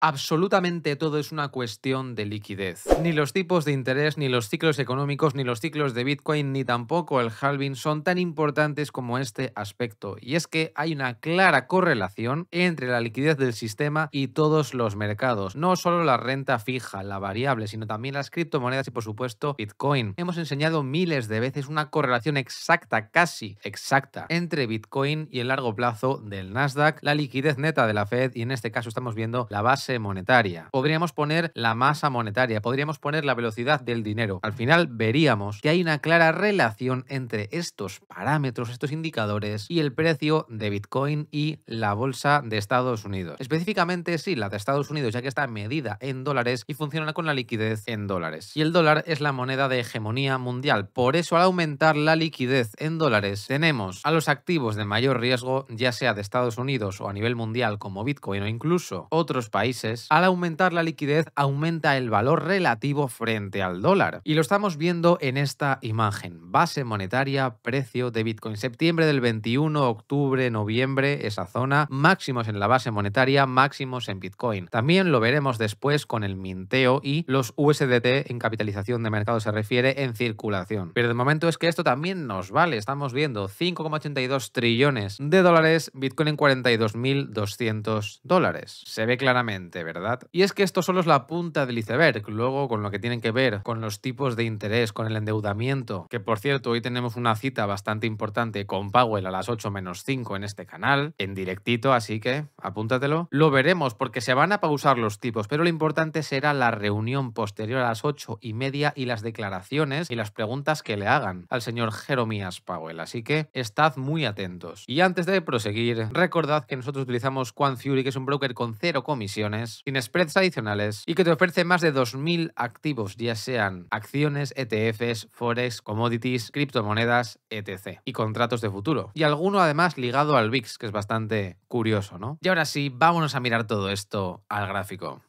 Absolutamente todo es una cuestión de liquidez. Ni los tipos de interés, ni los ciclos económicos, ni los ciclos de Bitcoin, ni tampoco el halving son tan importantes como este aspecto. Y es que hay una clara correlación entre la liquidez del sistema y todos los mercados. No solo la renta fija, la variable, sino también las criptomonedas y por supuesto Bitcoin. Hemos enseñado miles de veces una correlación exacta, casi exacta, entre Bitcoin y el largo plazo del Nasdaq, la liquidez neta de la Fed y en este caso estamos viendo la base monetaria, podríamos poner la masa monetaria, podríamos poner la velocidad del dinero. Al final veríamos que hay una clara relación entre estos parámetros, estos indicadores y el precio de Bitcoin y la bolsa de Estados Unidos. Específicamente sí, la de Estados Unidos, ya que está medida en dólares y funciona con la liquidez en dólares. Y el dólar es la moneda de hegemonía mundial. Por eso al aumentar la liquidez en dólares, tenemos a los activos de mayor riesgo, ya sea de Estados Unidos o a nivel mundial como Bitcoin o incluso otros países, al aumentar la liquidez aumenta el valor relativo frente al dólar. Y lo estamos viendo en esta imagen. Base monetaria, precio de Bitcoin. Septiembre del 21, octubre, noviembre, esa zona. Máximos en la base monetaria, máximos en Bitcoin. También lo veremos después con el minteo y los USDT en capitalización de mercado se refiere en circulación. Pero de momento es que esto también nos vale. Estamos viendo 5,82 trillones de dólares, Bitcoin en 42.200 dólares. Se ve claramente ¿verdad? Y es que esto solo es la punta del iceberg, luego con lo que tienen que ver con los tipos de interés, con el endeudamiento, que por cierto hoy tenemos una cita bastante importante con Powell a las 8 menos 5 en este canal, en directito, así que apúntatelo. Lo veremos porque se van a pausar los tipos, pero lo importante será la reunión posterior a las 8 y media y las declaraciones y las preguntas que le hagan al señor Jeromías Powell, así que estad muy atentos. Y antes de proseguir, recordad que nosotros utilizamos Quan Fury, que es un broker con cero comisiones sin spreads adicionales y que te ofrece más de 2.000 activos, ya sean acciones, ETFs, forex, commodities, criptomonedas, etc. Y contratos de futuro. Y alguno además ligado al VIX, que es bastante curioso, ¿no? Y ahora sí, vámonos a mirar todo esto al gráfico.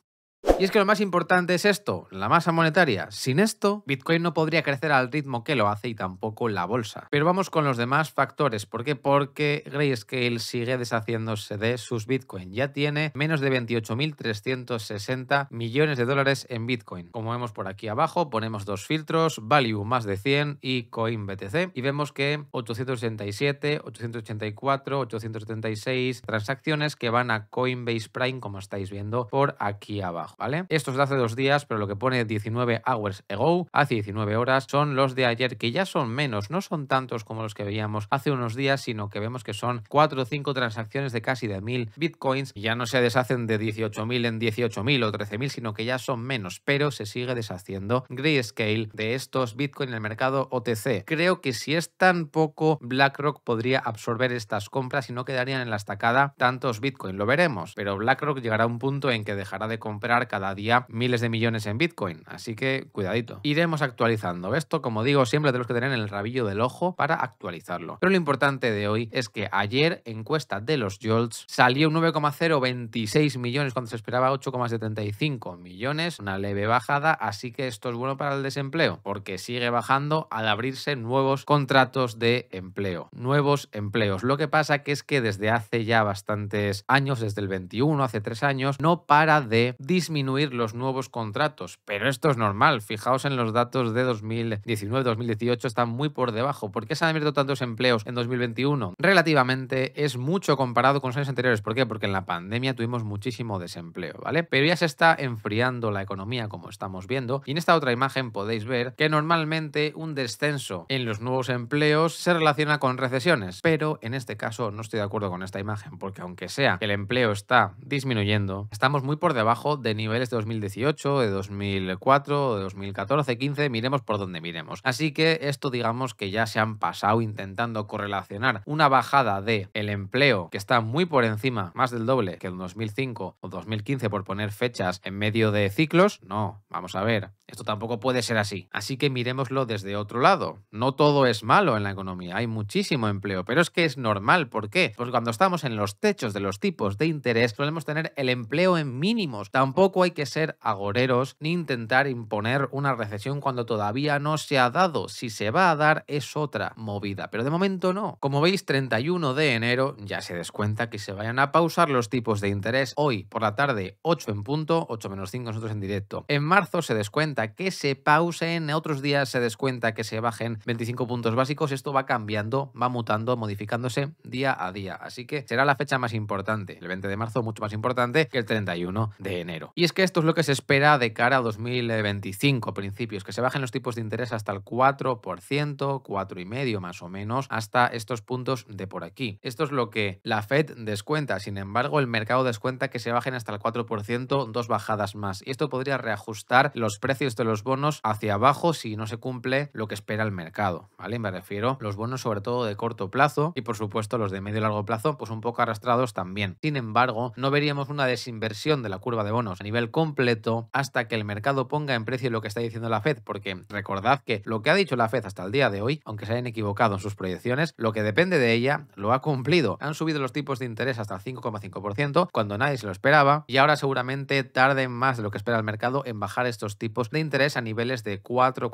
Y es que lo más importante es esto, la masa monetaria. Sin esto, Bitcoin no podría crecer al ritmo que lo hace y tampoco la bolsa. Pero vamos con los demás factores. ¿Por qué? Porque Grayscale sigue deshaciéndose de sus Bitcoin. Ya tiene menos de 28.360 millones de dólares en Bitcoin. Como vemos por aquí abajo, ponemos dos filtros, Value más de 100 y CoinBTC. Y vemos que 887, 884, 876 transacciones que van a Coinbase Prime, como estáis viendo por aquí abajo. ¿vale? Estos de hace dos días, pero lo que pone 19 hours ago, hace 19 horas, son los de ayer, que ya son menos, no son tantos como los que veíamos hace unos días, sino que vemos que son 4 o 5 transacciones de casi de 1000 bitcoins, y ya no se deshacen de 18.000 en 18.000 o 13.000, sino que ya son menos, pero se sigue deshaciendo Grayscale de estos bitcoins en el mercado OTC. Creo que si es tan poco, BlackRock podría absorber estas compras y no quedarían en la estacada tantos bitcoins, lo veremos, pero BlackRock llegará a un punto en que dejará de comprar cada cada día miles de millones en Bitcoin. Así que cuidadito. Iremos actualizando esto, como digo, siempre tenemos que tener en el rabillo del ojo para actualizarlo. Pero lo importante de hoy es que ayer, encuesta de los Jolts, salió un 9,026 millones cuando se esperaba 8,75 millones, una leve bajada, así que esto es bueno para el desempleo, porque sigue bajando al abrirse nuevos contratos de empleo, nuevos empleos. Lo que pasa que es que desde hace ya bastantes años, desde el 21, hace tres años, no para de disminuir los nuevos contratos, pero esto es normal. Fijaos en los datos de 2019-2018, están muy por debajo. ¿Por qué se han abierto tantos empleos en 2021? Relativamente es mucho comparado con los años anteriores. ¿Por qué? Porque en la pandemia tuvimos muchísimo desempleo, ¿vale? Pero ya se está enfriando la economía, como estamos viendo. Y en esta otra imagen podéis ver que normalmente un descenso en los nuevos empleos se relaciona con recesiones, pero en este caso no estoy de acuerdo con esta imagen, porque aunque sea que el empleo está disminuyendo, estamos muy por debajo de nivel niveles de 2018, de 2004, de 2014, 15, miremos por donde miremos. Así que esto digamos que ya se han pasado intentando correlacionar una bajada de el empleo que está muy por encima, más del doble que en 2005 o 2015 por poner fechas en medio de ciclos. No, vamos a ver, esto tampoco puede ser así. Así que miremoslo desde otro lado. No todo es malo en la economía, hay muchísimo empleo, pero es que es normal. ¿Por qué? Pues cuando estamos en los techos de los tipos de interés solemos tener el empleo en mínimos. Tampoco hay que ser agoreros ni intentar imponer una recesión cuando todavía no se ha dado. Si se va a dar es otra movida, pero de momento no. Como veis, 31 de enero ya se descuenta que se vayan a pausar los tipos de interés hoy por la tarde 8 en punto, 8 menos 5 nosotros en directo. En marzo se descuenta que se pausen, en otros días se descuenta que se bajen 25 puntos básicos. Esto va cambiando, va mutando, modificándose día a día. Así que será la fecha más importante, el 20 de marzo mucho más importante que el 31 de enero. Y es que esto es lo que se espera de cara a 2025, principios, que se bajen los tipos de interés hasta el 4%, 4,5% más o menos, hasta estos puntos de por aquí. Esto es lo que la Fed descuenta, sin embargo, el mercado descuenta que se bajen hasta el 4%, dos bajadas más. Y esto podría reajustar los precios de los bonos hacia abajo si no se cumple lo que espera el mercado, ¿vale? Me refiero los bonos sobre todo de corto plazo y por supuesto los de medio y largo plazo, pues un poco arrastrados también. Sin embargo, no veríamos una desinversión de la curva de bonos a nivel completo hasta que el mercado ponga en precio lo que está diciendo la Fed, porque recordad que lo que ha dicho la Fed hasta el día de hoy, aunque se hayan equivocado en sus proyecciones, lo que depende de ella lo ha cumplido. Han subido los tipos de interés hasta el 5,5% cuando nadie se lo esperaba y ahora seguramente tarden más de lo que espera el mercado en bajar estos tipos de interés a niveles de 4,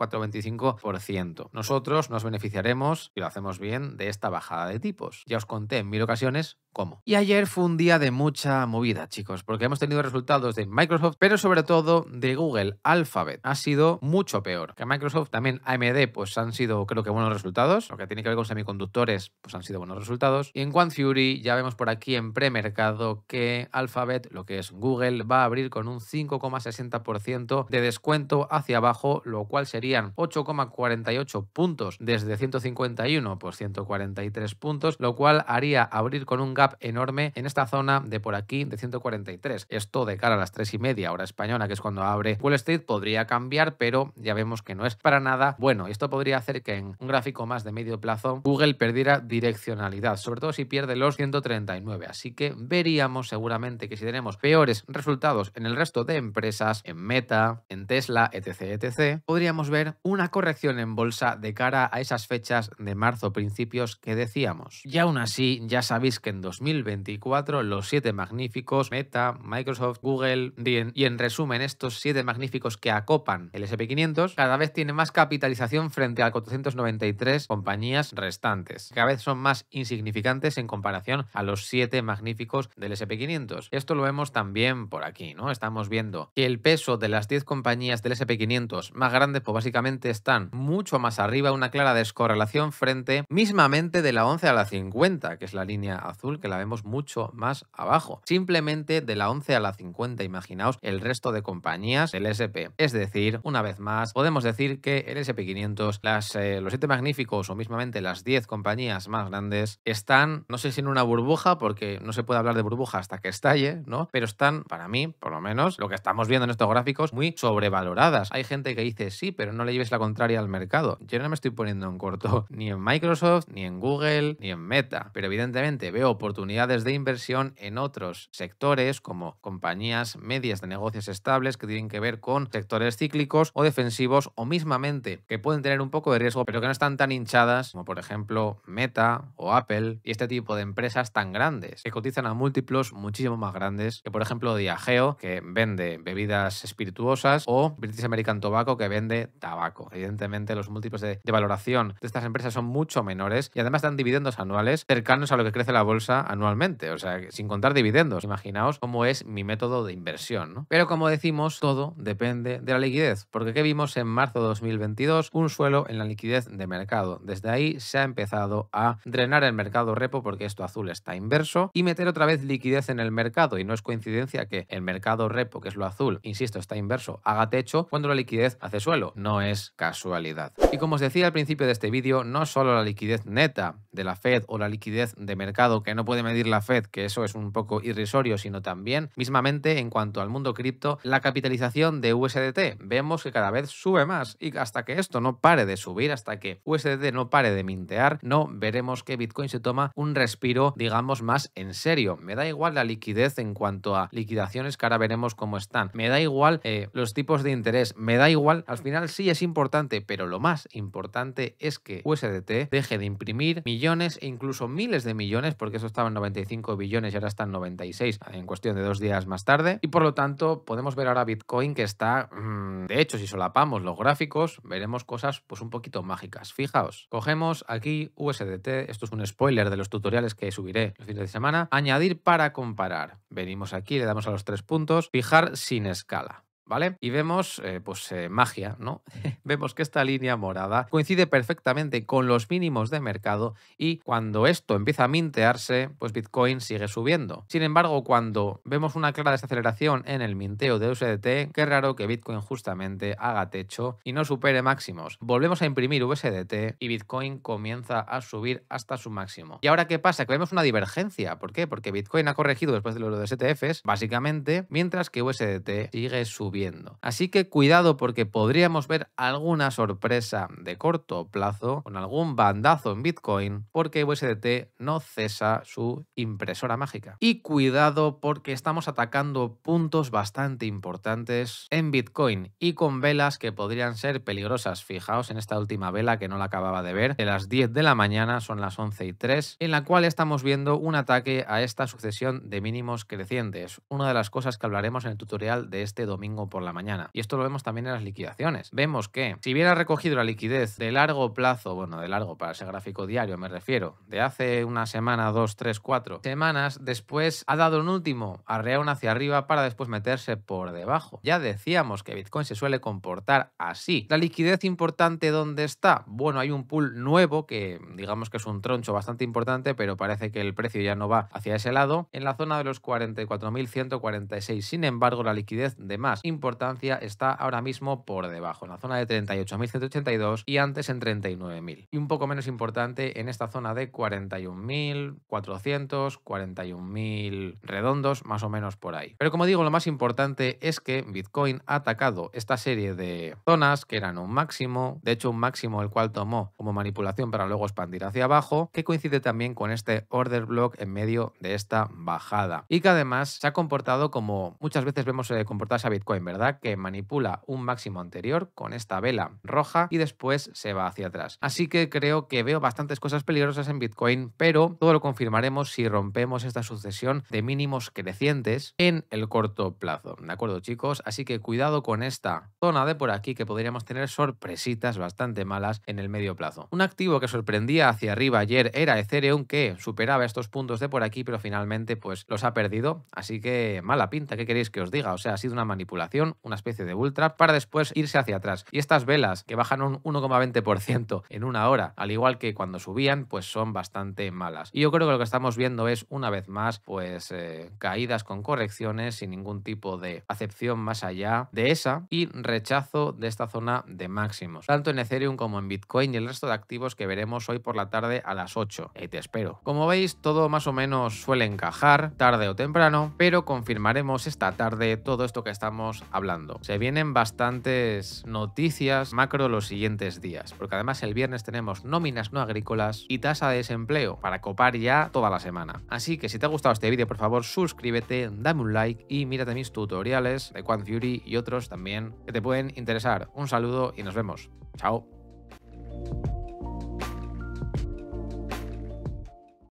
Nosotros nos beneficiaremos, y lo hacemos bien, de esta bajada de tipos. Ya os conté en mil ocasiones cómo. Y ayer fue un día de mucha movida, chicos, porque hemos tenido resultados de Microsoft pero sobre todo de Google. Alphabet ha sido mucho peor que Microsoft. También AMD, pues han sido, creo que, buenos resultados. Lo que tiene que ver con semiconductores, pues han sido buenos resultados. Y en OneFury ya vemos por aquí en premercado que Alphabet, lo que es Google, va a abrir con un 5,60% de descuento hacia abajo, lo cual serían 8,48 puntos desde 151, por 143 puntos, lo cual haría abrir con un gap enorme en esta zona de por aquí de 143. Esto de cara a las 3 y media hora española, que es cuando abre Wall Street, podría cambiar, pero ya vemos que no es para nada bueno. Esto podría hacer que en un gráfico más de medio plazo Google perdiera direccionalidad, sobre todo si pierde los 139. Así que veríamos seguramente que si tenemos peores resultados en el resto de empresas, en Meta, en Tesla, etc., etc., podríamos ver una corrección en bolsa de cara a esas fechas de marzo principios que decíamos. Y aún así, ya sabéis que en 2024 los siete magníficos, Meta, Microsoft, Google, y en, resumen, estos 7 magníficos que acopan el SP500 cada vez tiene más capitalización frente a 493 compañías restantes. Cada vez son más insignificantes en comparación a los 7 magníficos del SP500. Esto lo vemos también por aquí, ¿no? Estamos viendo que el peso de las 10 compañías del SP500 más grandes, pues básicamente están mucho más arriba, una clara descorrelación frente mismamente de la 11 a la 50, que es la línea azul que la vemos mucho más abajo. Simplemente de la 11 a la 50, imagina el resto de compañías del SP. Es decir, una vez más, podemos decir que el SP500, eh, los 7 magníficos o mismamente las 10 compañías más grandes están, no sé si en una burbuja, porque no se puede hablar de burbuja hasta que estalle, ¿no? Pero están, para mí, por lo menos, lo que estamos viendo en estos gráficos, muy sobrevaloradas. Hay gente que dice, sí, pero no le lleves la contraria al mercado. Yo no me estoy poniendo en corto ni en Microsoft, ni en Google, ni en Meta. Pero evidentemente veo oportunidades de inversión en otros sectores como compañías medias de negocios estables que tienen que ver con sectores cíclicos o defensivos o mismamente que pueden tener un poco de riesgo pero que no están tan hinchadas como por ejemplo Meta o Apple y este tipo de empresas tan grandes que cotizan a múltiplos muchísimo más grandes que por ejemplo Diageo que vende bebidas espirituosas o British American Tobacco que vende tabaco. Evidentemente los múltiplos de, de valoración de estas empresas son mucho menores y además dan dividendos anuales cercanos a lo que crece la bolsa anualmente, o sea, sin contar dividendos. Imaginaos cómo es mi método de inversión pero como decimos, todo depende de la liquidez, porque ¿qué vimos en marzo de 2022? Un suelo en la liquidez de mercado. Desde ahí se ha empezado a drenar el mercado repo porque esto azul está inverso y meter otra vez liquidez en el mercado. Y no es coincidencia que el mercado repo, que es lo azul, insisto, está inverso, haga techo cuando la liquidez hace suelo. No es casualidad. Y como os decía al principio de este vídeo, no solo la liquidez neta de la Fed o la liquidez de mercado que no puede medir la Fed, que eso es un poco irrisorio, sino también mismamente en cuanto a al mundo cripto, la capitalización de USDT. Vemos que cada vez sube más y hasta que esto no pare de subir, hasta que USDT no pare de mintear, no veremos que Bitcoin se toma un respiro, digamos, más en serio. Me da igual la liquidez en cuanto a liquidaciones que ahora veremos cómo están. Me da igual eh, los tipos de interés. Me da igual. Al final sí es importante, pero lo más importante es que USDT deje de imprimir millones e incluso miles de millones, porque eso estaba en 95 billones y ahora está en 96 en cuestión de dos días más tarde. Y por lo tanto, podemos ver ahora Bitcoin que está, mm, de hecho, si solapamos los gráficos, veremos cosas pues un poquito mágicas. Fijaos, cogemos aquí USDT, esto es un spoiler de los tutoriales que subiré los fin de semana, añadir para comparar. Venimos aquí, le damos a los tres puntos, fijar sin escala. ¿vale? Y vemos, eh, pues, eh, magia, ¿no? vemos que esta línea morada coincide perfectamente con los mínimos de mercado y cuando esto empieza a mintearse, pues Bitcoin sigue subiendo. Sin embargo, cuando vemos una clara desaceleración en el minteo de USDT, qué raro que Bitcoin justamente haga techo y no supere máximos. Volvemos a imprimir USDT y Bitcoin comienza a subir hasta su máximo. ¿Y ahora qué pasa? Que vemos una divergencia. ¿Por qué? Porque Bitcoin ha corregido después de lo de los ETFs, básicamente, mientras que USDT sigue subiendo Así que cuidado porque podríamos ver alguna sorpresa de corto plazo con algún bandazo en Bitcoin porque USDT no cesa su impresora mágica. Y cuidado porque estamos atacando puntos bastante importantes en Bitcoin y con velas que podrían ser peligrosas. Fijaos en esta última vela que no la acababa de ver, de las 10 de la mañana son las 11 y 3, en la cual estamos viendo un ataque a esta sucesión de mínimos crecientes, una de las cosas que hablaremos en el tutorial de este domingo por la mañana. Y esto lo vemos también en las liquidaciones. Vemos que si hubiera recogido la liquidez de largo plazo, bueno, de largo para ese gráfico diario me refiero, de hace una semana, dos, tres, cuatro semanas, después ha dado un último arreón hacia arriba para después meterse por debajo. Ya decíamos que Bitcoin se suele comportar así. La liquidez importante dónde está? Bueno, hay un pool nuevo que digamos que es un troncho bastante importante, pero parece que el precio ya no va hacia ese lado, en la zona de los 44.146. Sin embargo, la liquidez de más importancia está ahora mismo por debajo, en la zona de 38.182 y antes en 39.000. Y un poco menos importante en esta zona de 41.400, 41.000 redondos, más o menos por ahí. Pero como digo, lo más importante es que Bitcoin ha atacado esta serie de zonas que eran un máximo, de hecho un máximo el cual tomó como manipulación para luego expandir hacia abajo, que coincide también con este order block en medio de esta bajada. Y que además se ha comportado como muchas veces vemos eh, comportarse a Bitcoin, verdad que manipula un máximo anterior con esta vela roja y después se va hacia atrás. Así que creo que veo bastantes cosas peligrosas en Bitcoin, pero todo lo confirmaremos si rompemos esta sucesión de mínimos crecientes en el corto plazo. ¿De acuerdo, chicos? Así que cuidado con esta zona de por aquí que podríamos tener sorpresitas bastante malas en el medio plazo. Un activo que sorprendía hacia arriba ayer era Ethereum que superaba estos puntos de por aquí, pero finalmente pues los ha perdido. Así que mala pinta, ¿qué queréis que os diga? O sea, ha sido una manipulación una especie de ultra, para después irse hacia atrás. Y estas velas, que bajan un 1,20% en una hora, al igual que cuando subían, pues son bastante malas. Y yo creo que lo que estamos viendo es, una vez más, pues eh, caídas con correcciones sin ningún tipo de acepción más allá de esa y rechazo de esta zona de máximos, tanto en Ethereum como en Bitcoin y el resto de activos que veremos hoy por la tarde a las 8. y te espero. Como veis, todo más o menos suele encajar, tarde o temprano, pero confirmaremos esta tarde todo esto que estamos hablando. Se vienen bastantes noticias macro los siguientes días, porque además el viernes tenemos nóminas no agrícolas y tasa de desempleo para copar ya toda la semana. Así que si te ha gustado este vídeo, por favor, suscríbete, dame un like y mírate mis tutoriales de Quant Fury y otros también que te pueden interesar. Un saludo y nos vemos. Chao.